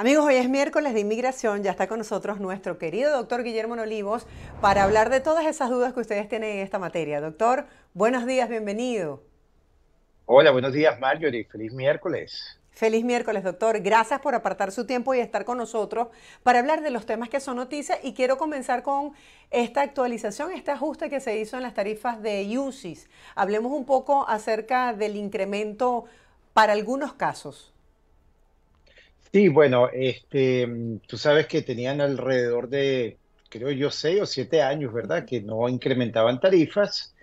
Amigos, hoy es miércoles de inmigración, ya está con nosotros nuestro querido doctor Guillermo Olivos para hablar de todas esas dudas que ustedes tienen en esta materia. Doctor, buenos días, bienvenido. Hola, buenos días Marjorie, feliz miércoles. Feliz miércoles, doctor. Gracias por apartar su tiempo y estar con nosotros para hablar de los temas que son noticias. Y quiero comenzar con esta actualización, este ajuste que se hizo en las tarifas de UCIS. Hablemos un poco acerca del incremento para algunos casos. Sí, bueno, este, mm, tú sabes que tenían alrededor de, creo yo, seis o siete años, ¿verdad? Que no incrementaban tarifas.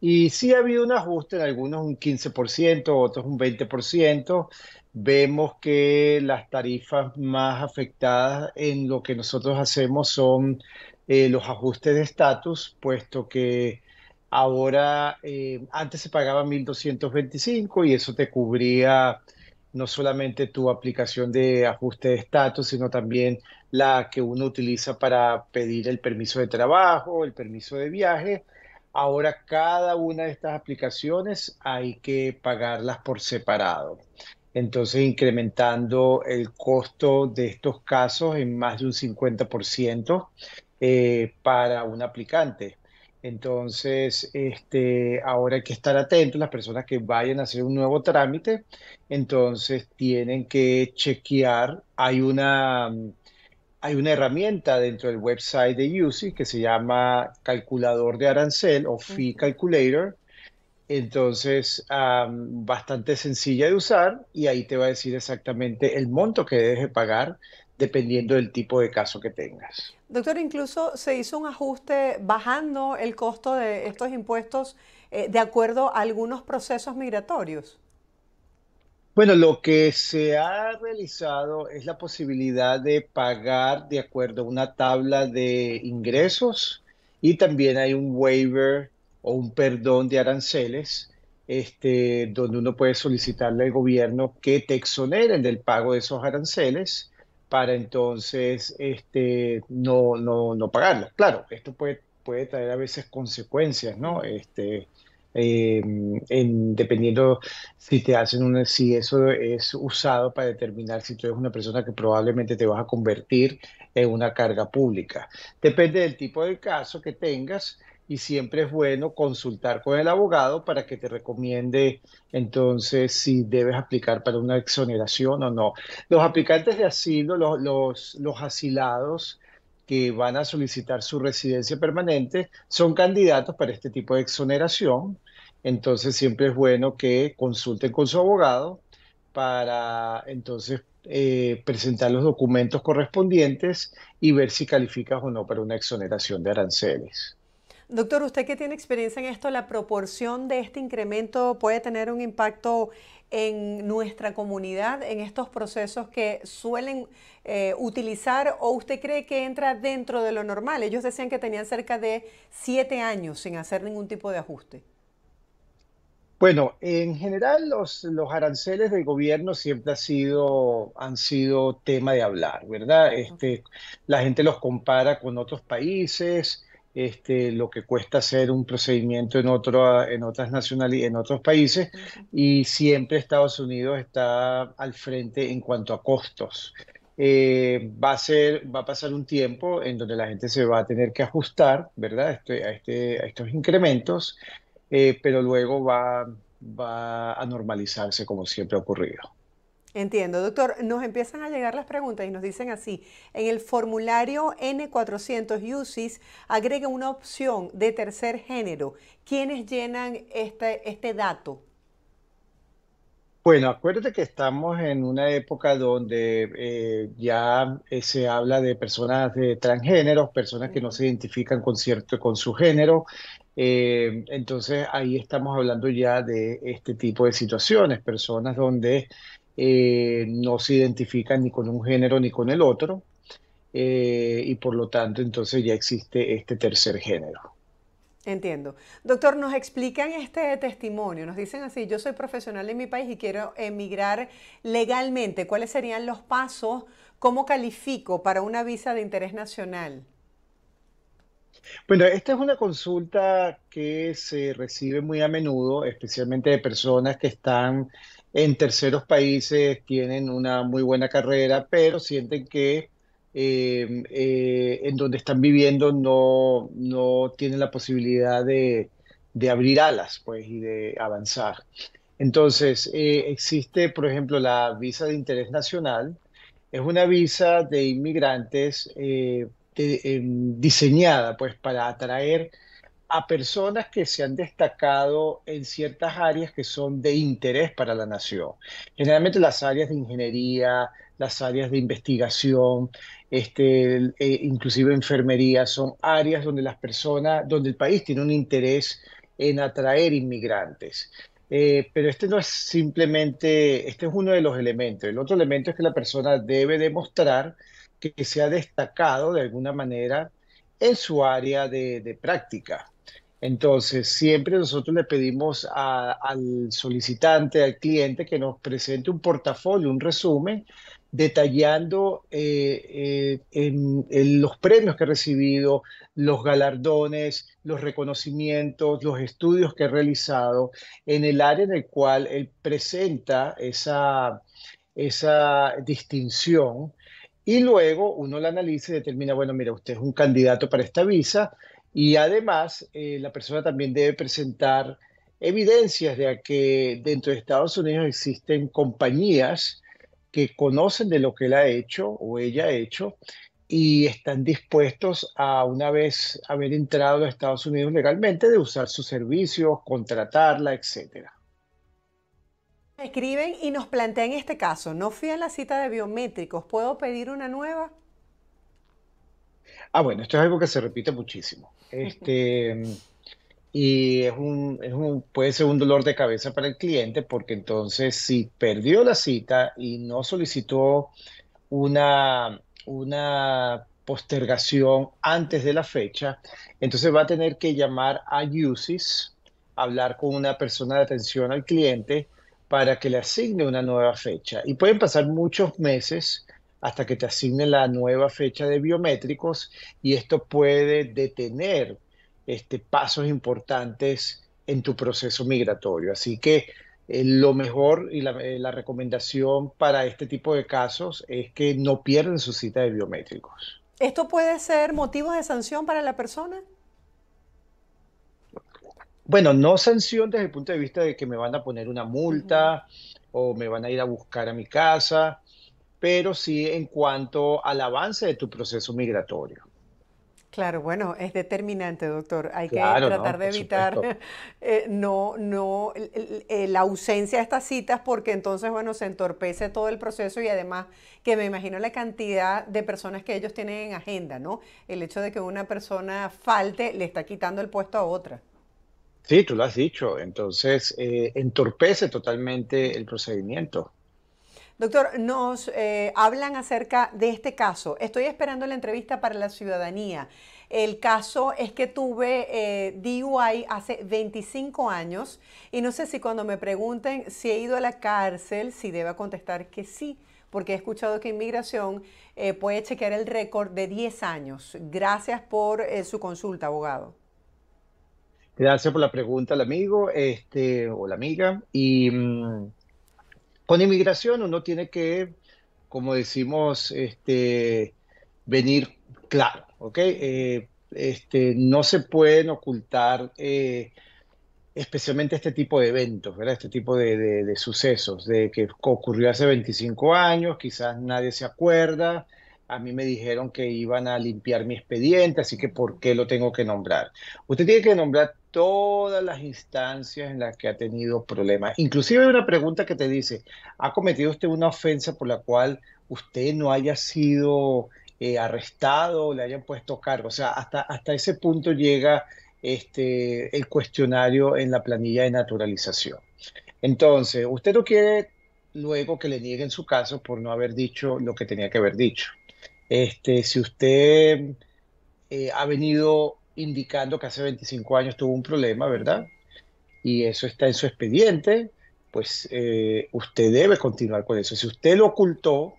Y sí ha habido un ajuste, en algunos un 15%, otros un 20%. Vemos que las tarifas más afectadas en lo que nosotros hacemos son eh, los ajustes de estatus, puesto que ahora, eh, antes se pagaba 1.225 y eso te cubría no solamente tu aplicación de ajuste de estatus, sino también la que uno utiliza para pedir el permiso de trabajo, el permiso de viaje. Ahora cada una de estas aplicaciones hay que pagarlas por separado. Entonces incrementando el costo de estos casos en más de un 50% eh, para un aplicante. Entonces, este, ahora hay que estar atentos, las personas que vayan a hacer un nuevo trámite, entonces tienen que chequear, hay una, herramienta dentro del website de UCI que se llama calculador de arancel o fee calculator, entonces bastante sencilla de usar y ahí te va a decir exactamente el monto que debes pagar dependiendo del tipo de caso que tengas. Doctor, incluso se hizo un ajuste bajando el costo de estos impuestos eh, de acuerdo a algunos procesos migratorios. Bueno, lo que se ha realizado es la posibilidad de pagar de acuerdo a una tabla de ingresos y también hay un waiver o un perdón de aranceles este, donde uno puede solicitarle al gobierno que te exoneren del pago de esos aranceles para entonces este, no, no, Claro, esto puede, puede traer a veces consecuencias, ¿no? Este, em, en, dependiendo si te hacen una, si eso es usado para determinar si tú eres una persona que probablemente te vas a convertir en una carga pública. Depende del tipo de caso que tengas y siempre es bueno consultar con el abogado para que te recomiende entonces si debes aplicar para una exoneración o no. Los aplicantes de asilo, los, asilados que van a solicitar su residencia permanente son candidatos para este tipo de exoneración. Entonces siempre es bueno que consulten con su abogado para entonces eh, presentar los documentos correspondientes y ver si calificas o no para una exoneración de aranceles. Doctor, usted que tiene experiencia en esto, ¿la proporción de este incremento puede tener un impacto en nuestra comunidad, en estos procesos que suelen eh, utilizar o usted cree que entra dentro de lo normal? Ellos decían que tenían cerca de siete años sin hacer ningún tipo de ajuste. Bueno, en general los, los aranceles del gobierno siempre ha sido, han sido tema de hablar, ¿verdad? Este, la gente los compara con otros países, este, lo que cuesta hacer un procedimiento en, otro, en, otras nacionalidades, en otros países y siempre Estados Unidos está al frente en cuanto a costos. Eh, va, a ser, va a pasar un tiempo en donde la gente se va a tener que ajustar ¿verdad? Este, a, este, a, estos incrementos, eh, pero luego va, va a normalizarse como siempre ha ocurrido. Entiendo, doctor. Nos empiezan a llegar las preguntas y nos dicen así, en el formulario N400 UCIS agrega una opción de tercer género. ¿Quiénes llenan este, este dato? Bueno, acuérdate que estamos en una época donde eh, ya eh, se habla de personas de transgéneros, personas que no se identifican con cierto con su género. Eh, entonces ahí estamos hablando ya de este tipo de situaciones, personas donde eh, no se identifican ni con un género ni con el otro, eh, y por lo tanto entonces ya existe este tercer género. Entiendo. Doctor, nos explican este testimonio, nos dicen así, yo soy profesional en mi país y quiero emigrar legalmente, ¿cuáles serían los pasos? ¿Cómo califico para una visa de interés nacional? Bueno, esta es una consulta que se recibe muy a menudo, especialmente de personas que están en terceros países, tienen una muy buena carrera, pero sienten que eh, eh, en donde están viviendo no, no tienen la posibilidad de, abrir alas pues, y de avanzar. Entonces, eh, existe, por ejemplo, la visa de interés nacional. Es una visa de inmigrantes em, diseñada pues, para atraer a personas que se han destacado en ciertas áreas que son de interés para la nación. Generalmente las áreas de ingeniería, las áreas de investigación, este, eh, inclusive enfermería, son áreas donde las personas, donde el país tiene un interés en atraer inmigrantes. Eh, pero este no es simplemente, este es uno de los elementos. El otro elemento es que la persona debe demostrar que, se ha destacado de alguna manera en su área de práctica. Entonces, siempre nosotros le pedimos al solicitante, al cliente, que nos presente un portafolio, un resumen, detallando eh, eh, los premios que ha recibido, los galardones, los reconocimientos, los estudios que ha realizado en el área en el cual él presenta esa, esa distinción. Y luego uno la analiza y determina, bueno, mira, usted es un candidato para esta visa, y además, eh, la persona también debe presentar evidencias de que dentro de Estados Unidos existen compañías que conocen de lo que él ha hecho o ella ha hecho y están dispuestos a, una vez haber entrado a Estados Unidos legalmente, de usar sus servicios, contratarla, etc. Escriben y nos plantean este caso, no fui a la cita de biométricos, ¿puedo pedir una nueva? Ah, bueno, esto es algo que se repite muchísimo. Este, y es un, un, puede ser un dolor de cabeza para el cliente porque entonces si perdió la cita y no solicitó una, una postergación antes de la fecha, entonces va a tener que llamar a UCIS, hablar con una persona de atención al cliente para que le asigne una nueva fecha. Y pueden pasar muchos meses hasta que te asigne la nueva fecha de biométricos y esto puede detener este, pasos importantes en tu proceso migratorio. Así que eh, lo mejor y eh, la, recomendación para este tipo de casos es que no pierdan su cita de biométricos. ¿Esto puede ser motivo de sanción para la persona? Bueno, no sanción desde el punto de vista de que me van a poner una multa o me van a ir a buscar a mi casa, pero sí en cuanto al avance de tu proceso migratorio. Claro, bueno, es determinante, doctor. Hay que tratar de evitar eh, no, no, la ausencia de estas citas porque entonces, bueno, se entorpece todo el proceso y además que me imagino la cantidad de personas que ellos tienen en agenda, ¿no? El hecho de que una persona falte le está quitando el puesto a otra. Sí, tú lo has dicho. Entonces, eh, entorpece totalmente el procedimiento. Doctor, nos eh, hablan acerca de este caso. Estoy esperando la entrevista para la ciudadanía. El caso es que tuve eh, DUI hace 25 años y no sé si cuando me pregunten si he ido a la cárcel, si deba contestar que sí, porque he escuchado que inmigración eh, puede chequear el récord de 10 años. Gracias por su consulta, abogado. Gracias por la pregunta el amigo este, o la amiga. Y mm, con inmigración uno tiene que, como decimos, este, venir claro, ¿ok? Eh, este, no se pueden ocultar eh, especialmente este tipo de eventos, ¿verdad? Este tipo de, de, sucesos, de que ocurrió hace 25 años, quizás nadie se acuerda, a mí me dijeron que iban a limpiar mi expediente, así que ¿por qué lo tengo que nombrar? Usted tiene que nombrar todas las instancias en las que ha tenido problemas. Inclusive hay una pregunta que te dice, ¿ha cometido usted una ofensa por la cual usted no haya sido eh, arrestado o le hayan puesto cargo? O sea, hasta, hasta ese punto llega este, el cuestionario en la planilla de naturalización. Entonces, usted no quiere luego que le nieguen su caso por no haber dicho lo que tenía que haber dicho. Este, si usted eh, ha venido indicando que hace 25 años tuvo un problema, ¿verdad? Y eso está en su expediente, pues eh, usted debe continuar con eso. Si usted lo ocultó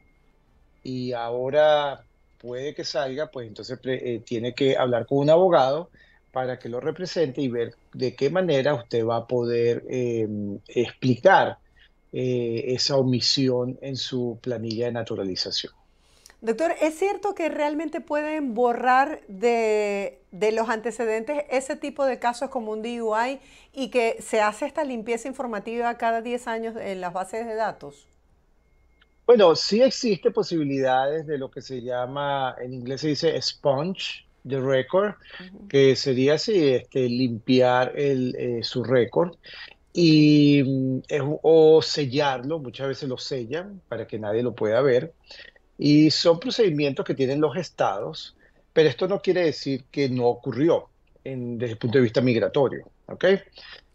y ahora puede que salga, pues entonces eh, tiene que hablar con un abogado para que lo represente y ver de qué manera usted va a poder em, explicar eh, esa omisión en su planilla de naturalización. Doctor, ¿es cierto que realmente pueden borrar de, los antecedentes ese tipo de casos como un DUI y que se hace esta limpieza informativa cada 10 años en las bases de datos? Bueno, sí existe posibilidades de lo que se llama, en inglés se dice sponge the record, que sería así, este, limpiar eh, su récord y, mm, o sellarlo, muchas veces lo sellan para que nadie lo pueda ver. Y son procedimientos que tienen los estados, pero esto no quiere decir que no ocurrió desde el punto de vista migratorio. ¿okay?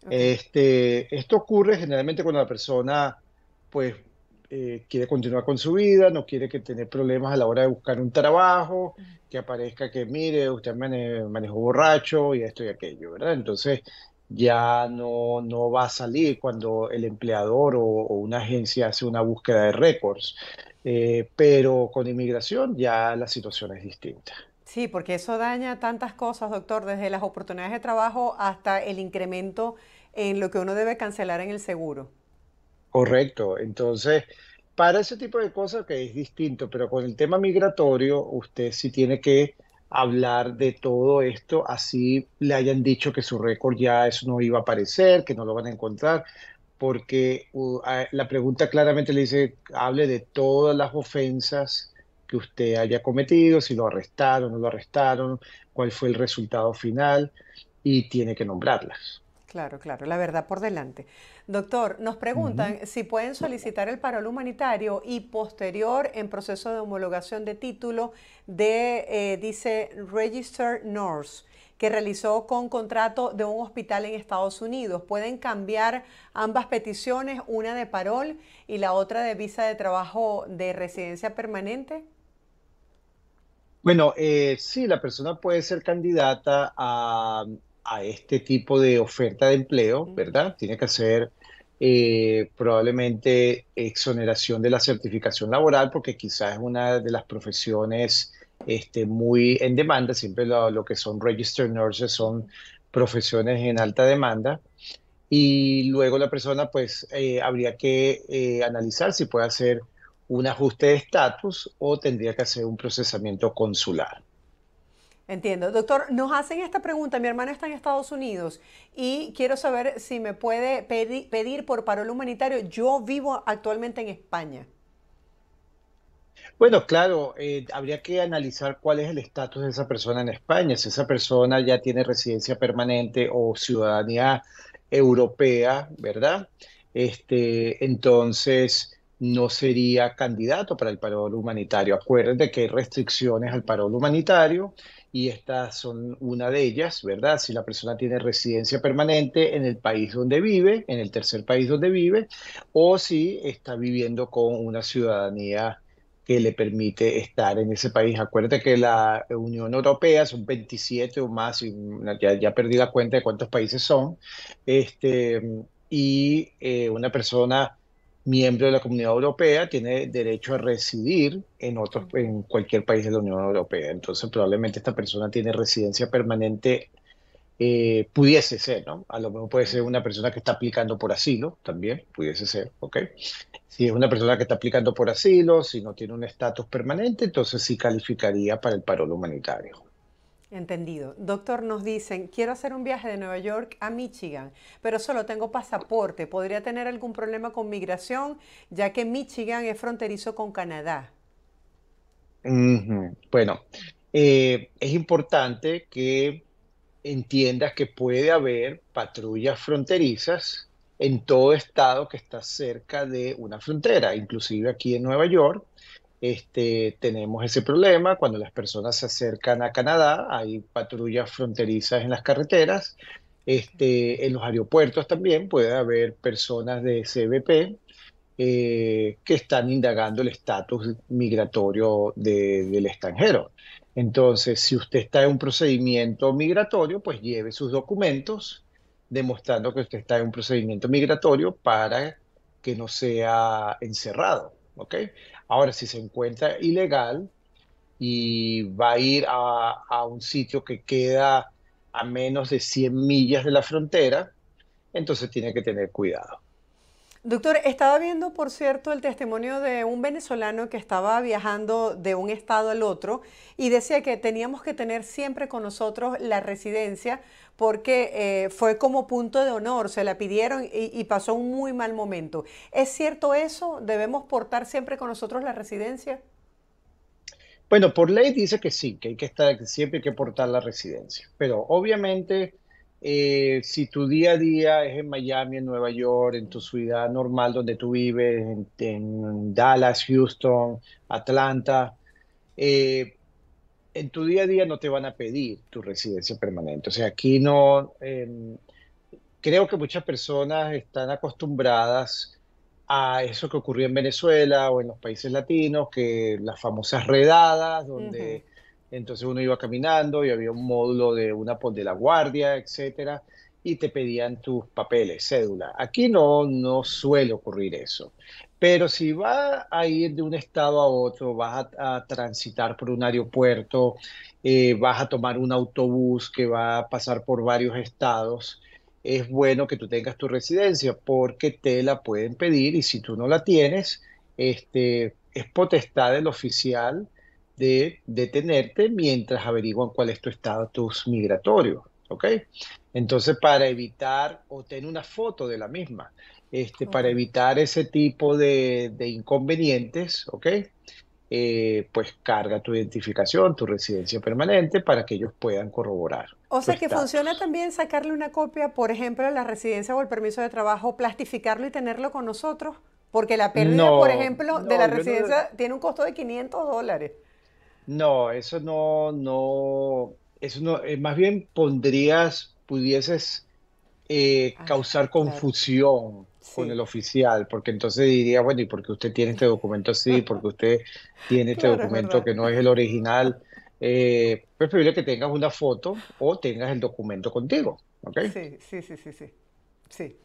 Este, esto ocurre generalmente cuando la persona pues, eh, quiere continuar con su vida, no quiere que tener problemas a la hora de buscar un trabajo, que aparezca que mire, usted manejó borracho y esto y aquello, ¿verdad? Entonces, ya no, va a salir cuando el empleador o, una agencia hace una búsqueda de récords. Eh, pero con inmigración ya la situación es distinta. Sí, porque eso daña tantas cosas, doctor, desde las oportunidades de trabajo hasta el incremento en lo que uno debe cancelar en el seguro. Correcto, entonces, para ese tipo de cosas que es distinto, pero con el tema migratorio usted sí tiene que hablar de todo esto, así le hayan dicho que su récord ya eso no iba a aparecer, que no lo van a encontrar, porque uh, la pregunta claramente le dice, hable de todas las ofensas que usted haya cometido, si lo arrestaron, o no lo arrestaron, cuál fue el resultado final, y tiene que nombrarlas. Claro, claro, la verdad por delante. Doctor, nos preguntan si pueden solicitar el parol humanitario y posterior en proceso de homologación de título de, eh, dice, Registered Nurse, que realizó con contrato de un hospital en Estados Unidos. Pueden cambiar ambas peticiones, una de parol y la otra de visa de trabajo de residencia permanente. Bueno, eh, sí, la persona puede ser candidata a a este tipo de oferta de empleo, ¿verdad? Tiene que hacer eh, probablemente exoneración de la certificación laboral, porque quizás es una de las profesiones este, muy en demanda, siempre lo, que son registered nurses son profesiones en alta demanda. Y luego la persona pues eh, habría que eh, analizar si puede hacer un ajuste de estatus o tendría que hacer un procesamiento consular. Entiendo. Doctor, nos hacen esta pregunta. Mi hermana está en Estados Unidos y quiero saber si me puede pedir por parol humanitario. Yo vivo actualmente en España. Bueno, claro, eh, habría que analizar cuál es el estatus de esa persona en España. Si esa persona ya tiene residencia permanente o ciudadanía europea, ¿verdad? Este, entonces, no sería candidato para el paro humanitario. Acuérdense que hay restricciones al parol humanitario y estas son una de ellas, ¿verdad? Si la persona tiene residencia permanente en el país donde vive, en el tercer país donde vive, o si está viviendo con una ciudadanía que le permite estar en ese país. Acuérdate que la Unión Europea son 27 o más, ya, ya perdí la cuenta de cuántos países son, este, y eh, una persona miembro de la Comunidad Europea, tiene derecho a residir en, otros, en cualquier país de la Unión Europea. Entonces, probablemente esta persona tiene residencia permanente, eh, pudiese ser, ¿no? A lo mejor puede ser una persona que está aplicando por asilo, también, pudiese ser, ¿ok? Si es una persona que está aplicando por asilo, si no tiene un estatus permanente, entonces sí calificaría para el paro humanitario. Entendido. Doctor, nos dicen, quiero hacer un viaje de Nueva York a Michigan, pero solo tengo pasaporte. ¿Podría tener algún problema con migración, ya que Michigan es fronterizo con Canadá? Bueno, eh, es importante que entiendas que puede haber patrullas fronterizas en todo estado que está cerca de una frontera, inclusive aquí en Nueva York este, tenemos ese problema. Cuando las personas se acercan a Canadá, hay patrullas fronterizas en las carreteras. Este, en los aeropuertos también puede haber personas de CBP eh, que están indagando el estatus migratorio del extranjero. Entonces, si usted está en un procedimiento migratorio, pues lleve sus documentos demostrando que usted está en un procedimiento migratorio para que no sea encerrado. ¿ok? Ahora, si se encuentra ilegal y va a ir a, un sitio que queda a menos de 100 millas de la frontera, entonces tiene que tener cuidado. Doctor, estaba viendo, por cierto, el testimonio de un venezolano que estaba viajando de un estado al otro y decía que teníamos que tener siempre con nosotros la residencia porque eh, fue como punto de honor, se la pidieron y, pasó un muy mal momento. ¿Es cierto eso? ¿Debemos portar siempre con nosotros la residencia? Bueno, por ley dice que sí, que hay que estar siempre hay que portar la residencia, pero obviamente eh, si tu día a día es en Miami, en Nueva York, en tu ciudad normal donde tú vives, en, Dallas, Houston, Atlanta, eh, en tu día a día no te van a pedir tu residencia permanente. O sea, aquí no, em, creo que muchas personas están acostumbradas a eso que ocurrió en Venezuela o en los países latinos, que las famosas redadas, donde entonces uno iba caminando y había un módulo de una de la guardia, etcétera, y te pedían tus papeles, cédula. Aquí no, no suele ocurrir eso. Pero si vas a ir de un estado a otro, vas a, transitar por un aeropuerto, eh, vas a tomar un autobús que va a pasar por varios estados, es bueno que tú tengas tu residencia porque te la pueden pedir y si tú no la tienes, este, es potestad del oficial de detenerte mientras averiguan cuál es tu estatus migratorio. Entonces, para evitar o tener una foto de la misma. Este, para evitar ese tipo de, inconvenientes, ¿ok? Eh, pues carga tu identificación, tu residencia permanente para que ellos puedan corroborar. O sea que funciona también sacarle una copia, por ejemplo, de la residencia o el permiso de trabajo, plastificarlo y tenerlo con nosotros, porque la pérdida, por ejemplo, de la residencia tiene un costo de 500 dólares. No, eso no, no, eso no, eh, más bien pondrías, pudieses eh, ah, causar confusión con el oficial, porque entonces diría, bueno, ¿y porque usted tiene este documento así? porque usted tiene este documento que no es el original? Eh, pues preferible que tengas una foto o tengas el documento contigo, sí, sí, sí, sí. sí.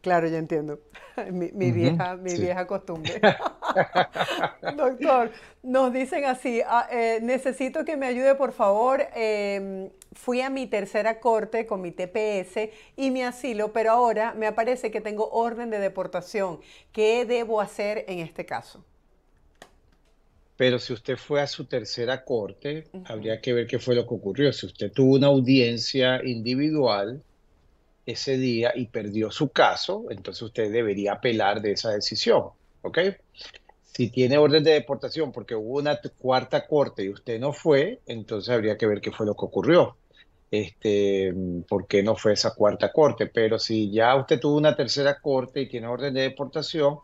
Claro, ya entiendo. Mi, mi vieja, mi vieja costumbre. Doctor, nos dicen así, ah, eh, necesito que me ayude, por favor. Em, fui a mi tercera corte con mi TPS y mi asilo, pero ahora me aparece que tengo orden de deportación. ¿Qué debo hacer en este caso? Pero si usted fue a su tercera corte, habría que ver qué fue lo que ocurrió. Si usted tuvo una audiencia individual, ese día y perdió su caso, entonces usted debería apelar de esa decisión, ¿ok? Si tiene orden de deportación porque hubo una cuarta corte y usted no fue, entonces habría que ver qué fue lo que ocurrió, este, qué no fue esa cuarta corte, pero si ya usted tuvo una tercera corte y tiene orden de deportación,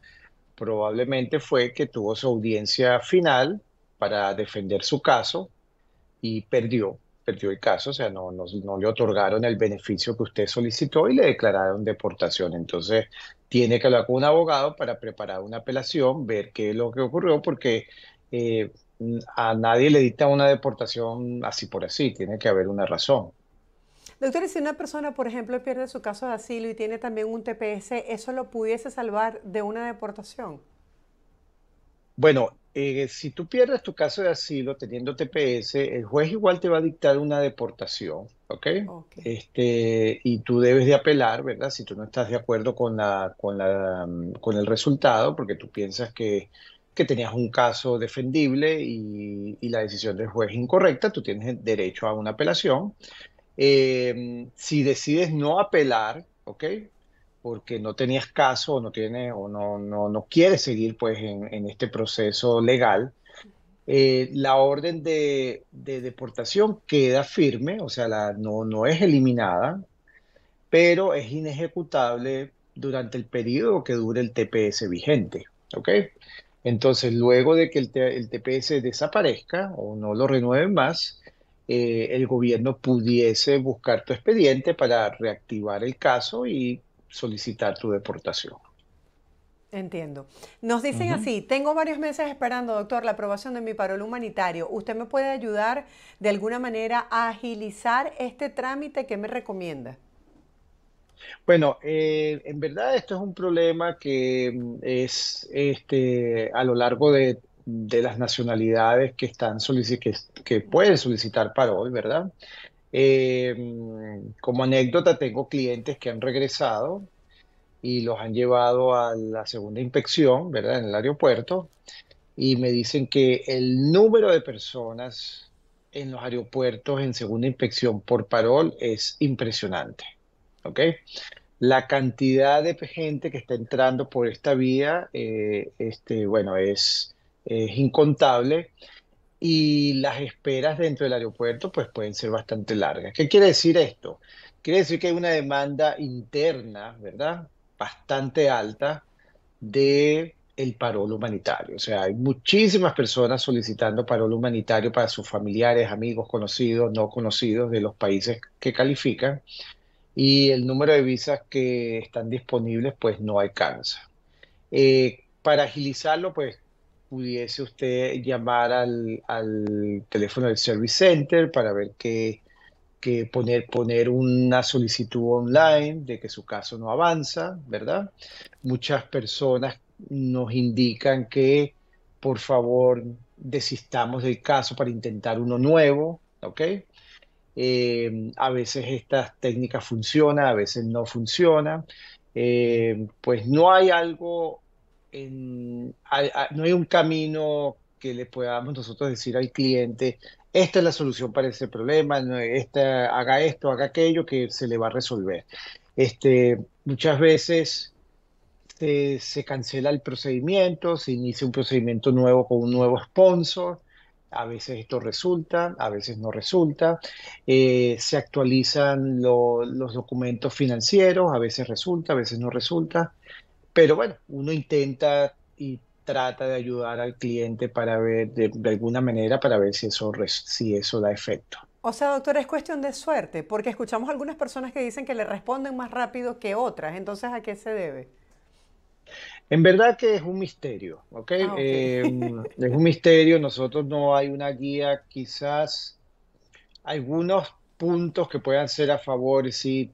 probablemente fue que tuvo su audiencia final para defender su caso y perdió perdió el caso, o sea, no, le otorgaron el beneficio que usted solicitó y le declararon deportación. Entonces, tiene que hablar con un abogado para preparar una apelación, ver qué es lo que ocurrió, porque eh, a nadie le dicta una deportación así por así, tiene que haber una razón. Doctor, si una persona, por ejemplo, pierde su caso de asilo y tiene también un TPS, ¿eso lo pudiese salvar de una deportación? Bueno, eh, si tú pierdes tu caso de asilo teniendo TPS, el juez igual te va a dictar una deportación, ¿ok? Este, y tú debes de apelar, ¿verdad? Si tú no estás de acuerdo con, la, con, mm, el resultado, porque tú piensas que, tenías un caso defendible y, la decisión del juez es incorrecta, tú tienes derecho a una apelación. Eh, mm, si decides no apelar, ¿ok? porque no tenías caso, no tiene o no, no, no quieres seguir pues en, este proceso legal, eh, la orden de, de, deportación queda firme, o sea, la, no, no es eliminada, pero es inejecutable durante el periodo que dure el TPS vigente, ¿ok? Entonces, luego de que el, TPS desaparezca o no lo renueven más, eh, el gobierno pudiese buscar tu expediente para reactivar el caso y solicitar tu deportación. Entiendo. Nos dicen así, tengo varios meses esperando, doctor, la aprobación de mi parol humanitario. ¿Usted me puede ayudar de alguna manera a agilizar este trámite que me recomienda? Bueno, eh, en verdad esto es un problema que mm, es este, a lo largo de, las nacionalidades que, están que, que pueden solicitar parol, ¿verdad? Em, como anécdota, tengo clientes que han regresado y los han llevado a la segunda inspección, ¿verdad? En el aeropuerto. Y me dicen que el número de personas en los aeropuertos en segunda inspección por parol es impresionante. ¿Ok? La cantidad de gente que está entrando por esta vía, eh, este, bueno, es, es incontable y las esperas dentro del aeropuerto pues pueden ser bastante largas. ¿Qué quiere decir esto? Quiere decir que hay una demanda interna, ¿verdad? Bastante alta de el parol humanitario. O sea, hay muchísimas personas solicitando parol humanitario para sus familiares, amigos, conocidos, no conocidos de los países que califican y el número de visas que están disponibles pues no alcanza. Eh, para agilizarlo, pues pudiese usted llamar al, teléfono del Service Center para ver qué, que poner, poner una solicitud online de que su caso no avanza, ¿verdad? Muchas personas nos indican que por favor desistamos del caso para intentar uno nuevo, ¿ok? Eh, a veces estas técnicas funcionan, a veces no funcionan. Eh, pues no hay algo no hay un camino que le podamos nosotros decir al cliente, esta es la solución para ese problema, haga esto, haga aquello, que se le va a resolver. Este, muchas veces se, cancela el procedimiento, se inicia un procedimiento nuevo con un nuevo sponsor, a veces esto resulta, a veces no resulta. Eh, se actualizan los documentos financieros, a veces resulta, a veces no resulta. Pero bueno, uno intenta y trata de ayudar al cliente para ver, de, alguna manera, para ver si eso, si eso da efecto. O sea, doctor, es cuestión de suerte, porque escuchamos algunas personas que dicen que le responden más rápido que otras. Entonces, ¿a qué se debe? En verdad que es un misterio, ¿ok? Ah, em, es un misterio, nosotros no hay una guía, quizás algunos puntos que puedan ser a favor, sí,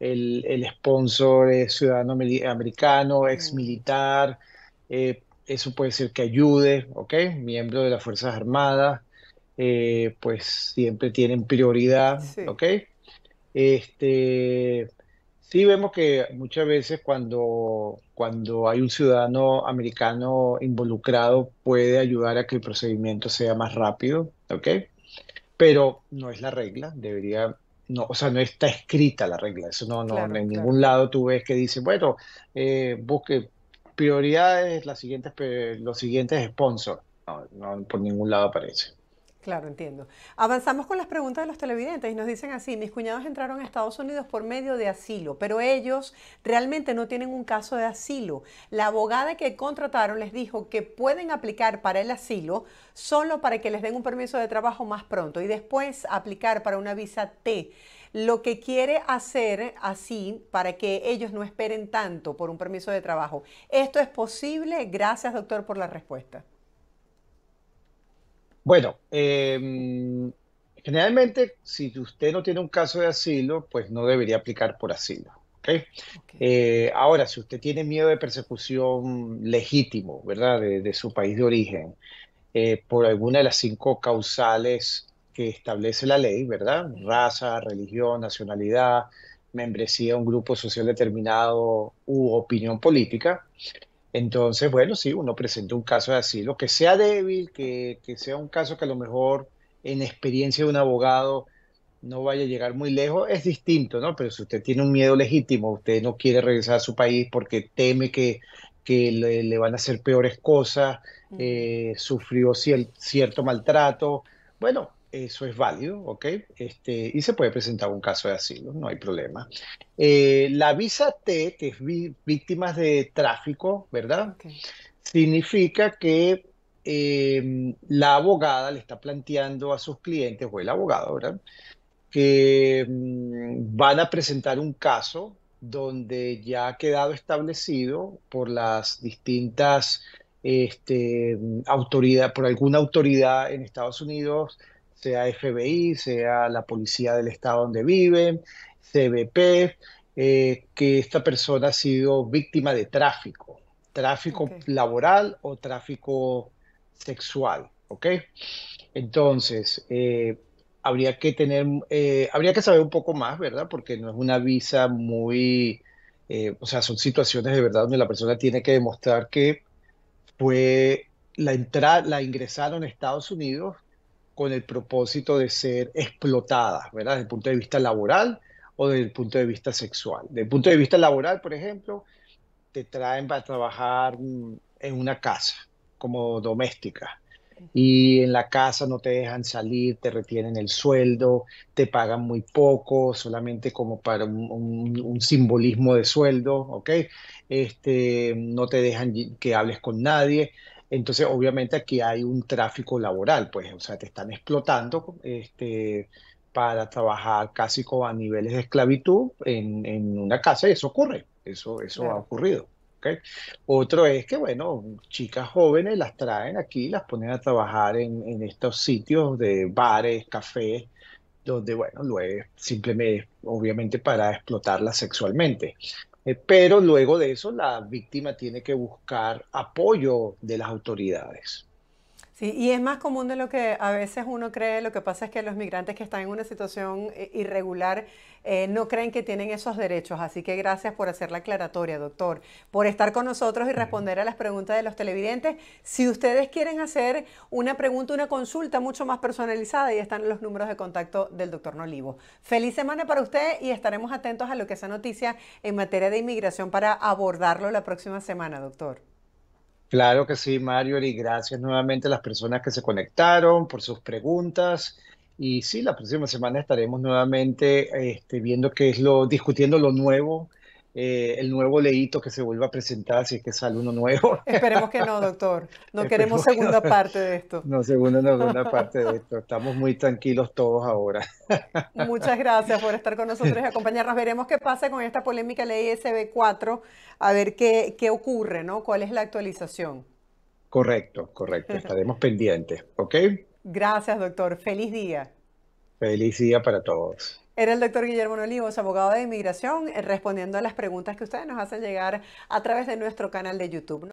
el, sponsor es ciudadano americano, ex militar, eh, eso puede ser que ayude, ¿ok? Miembro de las Fuerzas Armadas, eh, pues siempre tienen prioridad, ¿ok? Este, sí vemos que muchas veces cuando, cuando hay un ciudadano americano involucrado puede ayudar a que el procedimiento sea más rápido, ¿ok? Pero no es la regla, debería no, o sea, no está escrita la regla. Eso no, no, en ningún lado tú ves que dice, bueno, eh, busque prioridades, las siguientes, los siguientes sponsors. No, no, por ningún lado aparece. Claro, entiendo. Avanzamos con las preguntas de los televidentes y nos dicen así, mis cuñados entraron a Estados Unidos por medio de asilo, pero ellos realmente no tienen un caso de asilo. La abogada que contrataron les dijo que pueden aplicar para el asilo solo para que les den un permiso de trabajo más pronto y después aplicar para una visa T. Lo que quiere hacer así para que ellos no esperen tanto por un permiso de trabajo. ¿Esto es posible? Gracias, doctor, por la respuesta. Bueno, em, generalmente si usted no tiene un caso de asilo, pues no debería aplicar por asilo. Eh, ahora, si usted tiene miedo de persecución legítimo, ¿verdad? De, su país de origen, eh, por alguna de las cinco causales que establece la ley, ¿verdad? Raza, religión, nacionalidad, membresía a un grupo social determinado u opinión política, entonces, bueno, sí, uno presenta un caso así lo que sea débil, que, sea un caso que a lo mejor en experiencia de un abogado no vaya a llegar muy lejos, es distinto, ¿no? Pero si usted tiene un miedo legítimo, usted no quiere regresar a su país porque teme que, que le, van a hacer peores cosas, eh, sufrió cierto maltrato, bueno, eso es válido, ¿ok? Este, y se puede presentar un caso de asilo, no hay problema. Eh, la visa T, que es víctimas de tráfico, ¿verdad? Significa que eh, la abogada le está planteando a sus clientes, o el abogado, ¿verdad? Que mm, van a presentar un caso donde ya ha quedado establecido por las distintas este, autoridades, por alguna autoridad en Estados Unidos, sea FBI, sea la policía del estado donde vive, CBP, eh, que esta persona ha sido víctima de tráfico, tráfico laboral o tráfico sexual, ¿ok? Entonces, eh, habría que tener, eh, habría que saber un poco más, ¿verdad? Porque no es una visa muy, o sea, son situaciones de verdad donde la persona tiene que demostrar que fue la entrada, la ingresaron a Estados Unidos con el propósito de ser explotadas, ¿verdad? Desde el punto de vista laboral o desde el punto de vista sexual. Desde el punto de vista laboral, por ejemplo, te traen para trabajar en una casa como doméstica y en la casa no te dejan salir, te retienen el sueldo, te pagan muy poco, solamente como para un, simbolismo de sueldo, ¿ok? Este, no te dejan que hables con nadie. Entonces, obviamente aquí hay un tráfico laboral, pues, o sea, te están explotando este, para trabajar casi como a niveles de esclavitud en, una casa y eso ocurre, eso, eso ha ocurrido. Otro es que, bueno, chicas jóvenes las traen aquí, las ponen a trabajar en, estos sitios de bares, cafés, donde, bueno, lo simplemente, obviamente, para explotarlas sexualmente. Eh, pero luego de eso, la víctima tiene que buscar apoyo de las autoridades. Sí, y es más común de lo que a veces uno cree. Lo que pasa es que los migrantes que están en una situación eh, irregular eh, no creen que tienen esos derechos. Así que gracias por hacer la aclaratoria, doctor, por estar con nosotros y responder a las preguntas de los televidentes. Si ustedes quieren hacer una pregunta, una consulta mucho más personalizada, ahí están los números de contacto del doctor Nolivo. Feliz semana para usted y estaremos atentos a lo que sea noticia en materia de inmigración para abordarlo la próxima semana, doctor. Claro que sí, Mario, y gracias nuevamente a las personas que se conectaron por sus preguntas. Y sí, la próxima semana estaremos nuevamente este, viendo qué es lo, discutiendo lo nuevo eh, el nuevo leíto que se vuelva a presentar si es que sale uno nuevo. Esperemos que no, doctor. No queremos segunda parte de esto. No, segunda, no, segunda parte de esto. Estamos muy tranquilos todos ahora. Muchas gracias por estar con nosotros y acompañarnos. Veremos qué pasa con esta polémica ley SB4, a ver qué, qué ocurre, ¿no? ¿Cuál es la actualización? Correcto, correcto. Estaremos pendientes, ¿ok? Gracias, doctor. Feliz día. Feliz día para todos. Era el doctor Guillermo Olivos, abogado de inmigración, eh, respondiendo a las preguntas que ustedes nos hacen llegar a través de nuestro canal de YouTube.